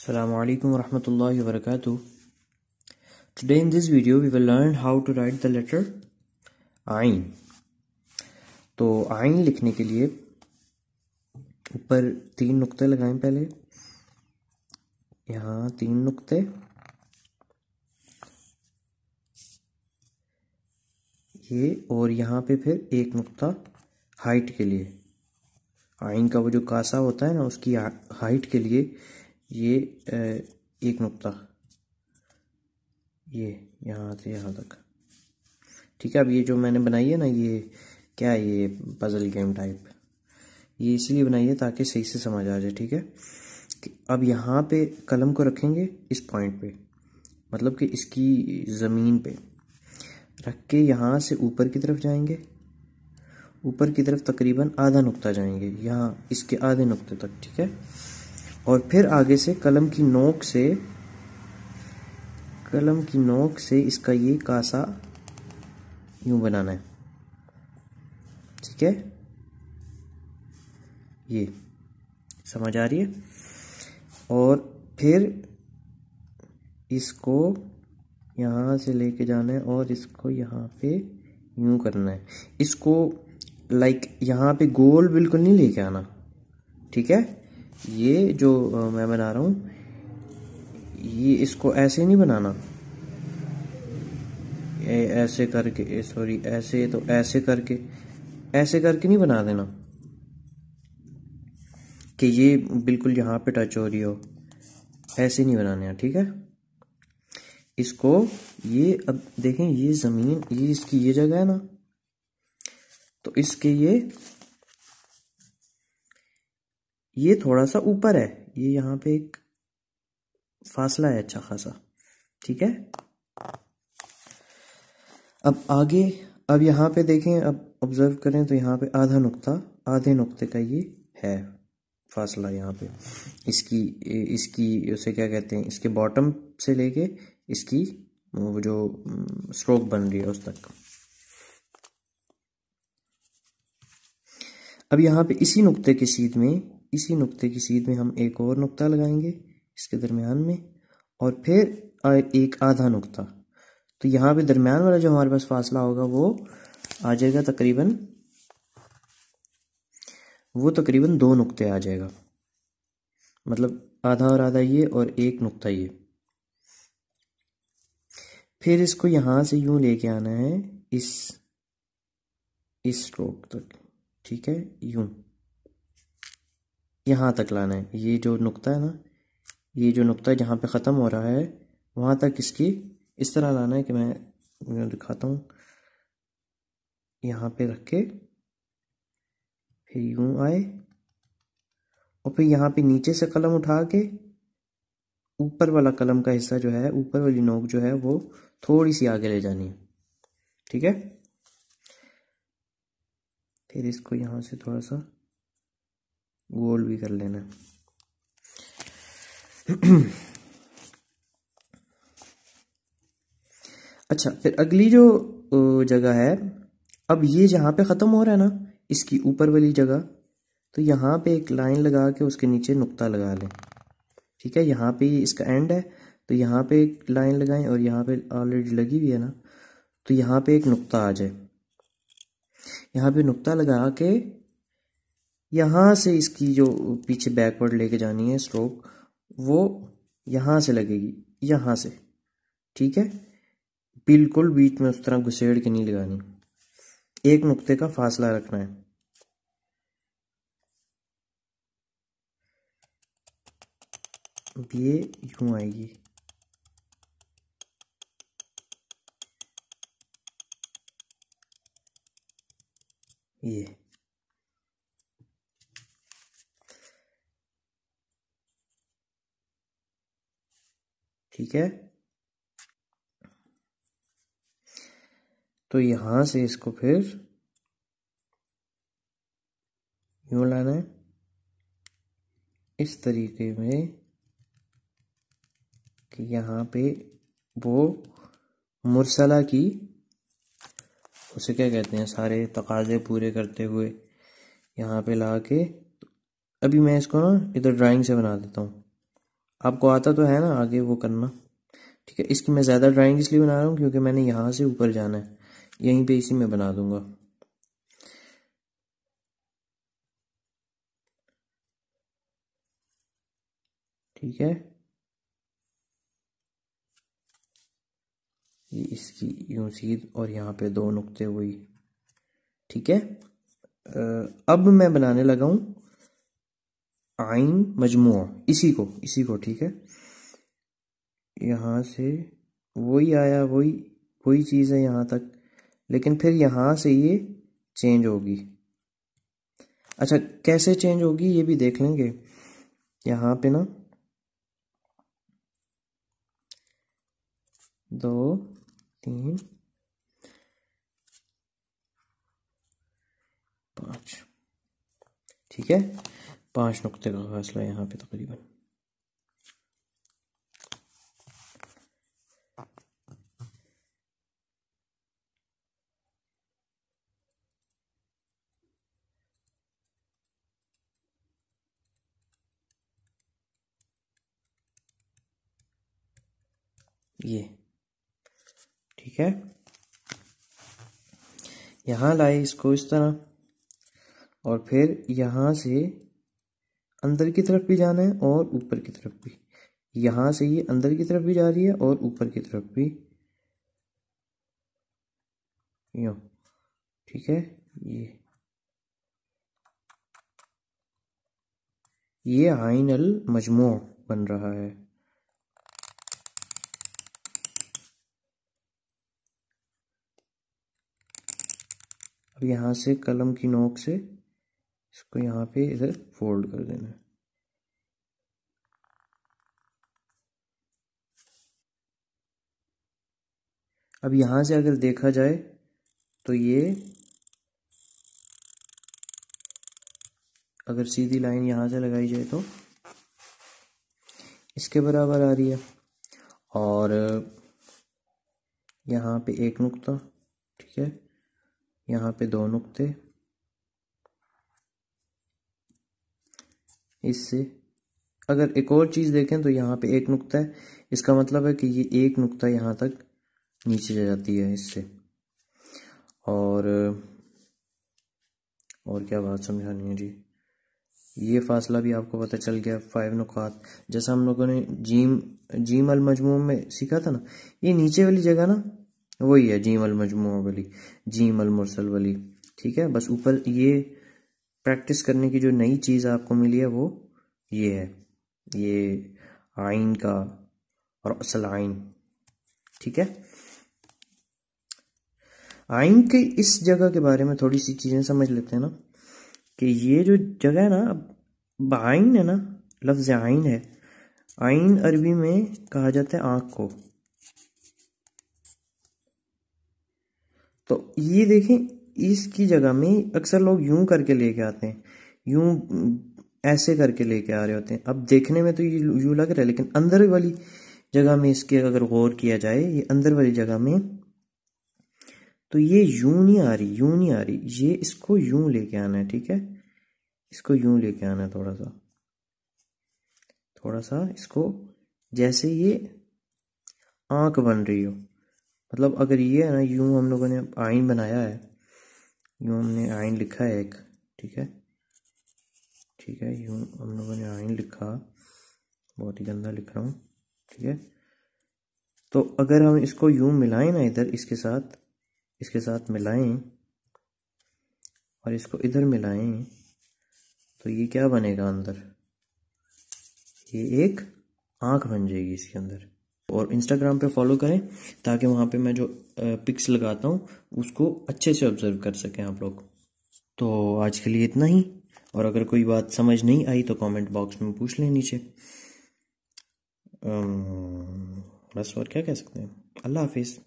Assalamu alaikum warahmatullahi wabarakatuh. Today in this video we will learn how to write the letter Ain. तो आइन लिखने के लिए ऊपर तीन नुक्ते लगाएं पहले यहाँ तीन नुक्ते ये और यहाँ पे फिर एक नुक्ता हाइट के लिए आइन का वो जो कासा होता है ना उसकी हाइट के लिए ये एक नुकता ये यहाँ से यहाँ तक ठीक है अब ये जो मैंने बनाई है ना ये क्या है ये पजल गेम टाइप ये इसलिए बनाई है ताकि सही से समझ आ जाए ठीक है अब यहाँ पे कलम को रखेंगे इस पॉइंट पे मतलब कि इसकी ज़मीन पे रख के यहाँ से ऊपर की तरफ जाएंगे ऊपर की तरफ तकरीबन आधा नुक्ता जाएंगे यहाँ इसके आधे नुक्ते तक ठीक है और फिर आगे से कलम की नोक से कलम की नोक से इसका ये कासा यूं बनाना है ठीक है ये समझ आ रही है और फिर इसको यहाँ से लेके जाना है और इसको यहाँ पे यूं करना है इसको लाइक यहाँ पे गोल बिल्कुल नहीं लेके आना ठीक है ये जो मैं बना रहा हूं ये इसको ऐसे नहीं बनाना ए, ऐसे करके सॉरी ऐसे तो ऐसे करके ऐसे करके नहीं बना देना कि ये बिल्कुल यहां पे टच हो रही हो ऐसे नहीं बनाने हैं ठीक है इसको ये अब देखें ये ज़मीन ये इसकी ये जगह है ना तो इसके ये ये थोड़ा सा ऊपर है ये यहाँ पे एक फासला है अच्छा खासा ठीक है अब आगे अब यहाँ पे देखें अब ऑब्जर्व करें तो यहाँ पे आधा नुक्ता आधे नुक्ते का ये है फासला यहाँ पे इसकी इसकी उसे क्या कहते हैं इसके बॉटम से लेके इसकी वो जो स्ट्रोक बन रही है उस तक अब यहाँ पे इसी नुक्ते की सीध में इसी नुक्ते की सीध में हम एक और नुक्ता लगाएंगे इसके दरमियान में और फिर एक आधा नुक्ता तो यहाँ पे दरमियान वाला जो हमारे पास फासला होगा वो आ जाएगा तकरीबन वो तकरीबन दो नुक्ते आ जाएगा मतलब आधा और आधा ये और एक नुक्ता ये फिर इसको यहाँ से यूं लेके आना है इस इस स्ट्रोक तक ठीक है यूं यहाँ तक लाना है ये जो नुकता है ना ये जो नुकता जहाँ पे ख़त्म हो रहा है वहाँ तक इसकी इस तरह लाना है कि मैं दिखाता हूँ यहाँ पे रख के फिर यूँ आए और फिर यहाँ पे नीचे से कलम उठा के ऊपर वाला कलम का हिस्सा जो है ऊपर वाली नोक जो है वो थोड़ी सी आगे ले जानी है ठीक है फिर इसको यहाँ से थोड़ा सा गोल्ड भी कर लेना अच्छा फिर अगली जो जगह है अब ये जहां पे ख़त्म हो रहा है ना इसकी ऊपर वाली जगह तो यहाँ पे एक लाइन लगा के उसके नीचे नुक्ता लगा लें ठीक है यहाँ पे इसका एंड है तो यहां पे एक लाइन लगाएं और यहाँ पे ऑलरेडी लगी हुई है ना तो यहां पे एक नुक्ता आ जाए यहाँ पे नुक्ता लगा के यहाँ से इसकी जो पीछे बैकवर्ड लेके जानी है स्ट्रोक वो यहाँ से लगेगी यहाँ से ठीक है बिल्कुल बीच में उस तरह घुसेड़ के नहीं लगानी एक नुक्ते का फासला रखना है ये यूं आएगी ये ठीक है तो यहां से इसको फिर यू लाना है इस तरीके में कि यहां पे वो मुरसला की उसे क्या कहते हैं सारे तकाजे पूरे करते हुए यहां पे ला के अभी मैं इसको ना इधर ड्राइंग से बना देता हूं आपको आता तो है ना आगे वो करना ठीक है इसकी मैं ज़्यादा ड्राइंग इसलिए बना रहा हूँ क्योंकि मैंने यहाँ से ऊपर जाना है यहीं पे इसी में बना दूंगा ठीक है ये इसकी यूं सीध और यहाँ पे दो नुक्ते हुई ठीक है अब मैं बनाने लगा हूँ आइन मजमू इसी को इसी को ठीक है यहाँ से वही आया वही वही चीज़ है यहाँ तक लेकिन फिर यहाँ से ये चेंज होगी अच्छा कैसे चेंज होगी ये भी देख लेंगे यहाँ पे ना दो तीन पाँच ठीक है पांच नुक्ते का फासला यहाँ पे तकरीबन ये ठीक है यहाँ लाए इसको इस तरह और फिर यहाँ से अंदर की तरफ भी जाना है और ऊपर की तरफ भी यहां से ये अंदर की तरफ भी जा रही है और ऊपर की तरफ भी यो ठीक है ये ये आइनल मजमू बन रहा है अब से कलम की नोक से इसको यहाँ पे इधर फोल्ड कर देना है अब यहां से अगर देखा जाए तो ये अगर सीधी लाइन यहां से लगाई जाए तो इसके बराबर आ रही है और यहां पे एक नुक्ता ठीक है यहां पे दो नुक्ते इससे अगर एक और चीज़ देखें तो यहाँ पे एक नुकता है इसका मतलब है कि ये एक नुकता यहाँ तक नीचे जा जाती है इससे और और क्या बात समझानी है जी ये फासला भी आपको पता चल गया फाइव नुकात जैसा हम लोगों ने जीम जीम अल मजमू में सीखा था ना ये नीचे वाली जगह ना वही है जीम अल मजमू वाली जीम अल मुरसल वाली ठीक है बस ऊपर ये प्रैक्टिस करने की जो नई चीज़ आपको मिली है वो ये है ये आइन का और असल आइन ठीक है आइन के इस जगह के बारे में थोड़ी सी चीज़ें समझ लेते हैं ना कि ये जो जगह है ना अब आइन है ना लफ्ज़ आइन है आइन अरबी में कहा जाता है आँख को तो ये देखें इसकी जगह में अक्सर लोग यूं करके लेके आते हैं यूं ऐसे करके लेके आ रहे होते हैं अब देखने में तो ये यूं लग रहा है लेकिन अंदर वाली जगह में इसके अगर गौर किया जाए ये अंदर वाली जगह में तो ये यूं नहीं आ रही यूं नहीं आ रही ये इसको यूं लेके आना है ठीक है इसको यूं लेके आना है थोड़ा सा थोड़ा सा इसको जैसे ये आंख बन रही हो मतलब अगर ये है ना यूं हम लोगों ने आइन बनाया है यूँ हमने आइन लिखा है एक ठीक है ठीक है यूँ हम लोगों ने आइन लिखा बहुत ही गंदा लिख रहा हूँ ठीक है तो अगर हम इसको यूँ मिलाएं ना इधर इसके साथ इसके साथ मिलाएं और इसको इधर मिलाएं तो ये क्या बनेगा अंदर ये एक आँख बन जाएगी इसके अंदर और इंस्टाग्राम पे फॉलो करें ताकि वहाँ पे मैं जो पिक्स लगाता हूँ उसको अच्छे से ऑब्जर्व कर सकें आप लोग तो आज के लिए इतना ही और अगर कोई बात समझ नहीं आई तो कमेंट बॉक्स में पूछ लें नीचे बस और क्या कह सकते हैं अल्लाह हाफिज़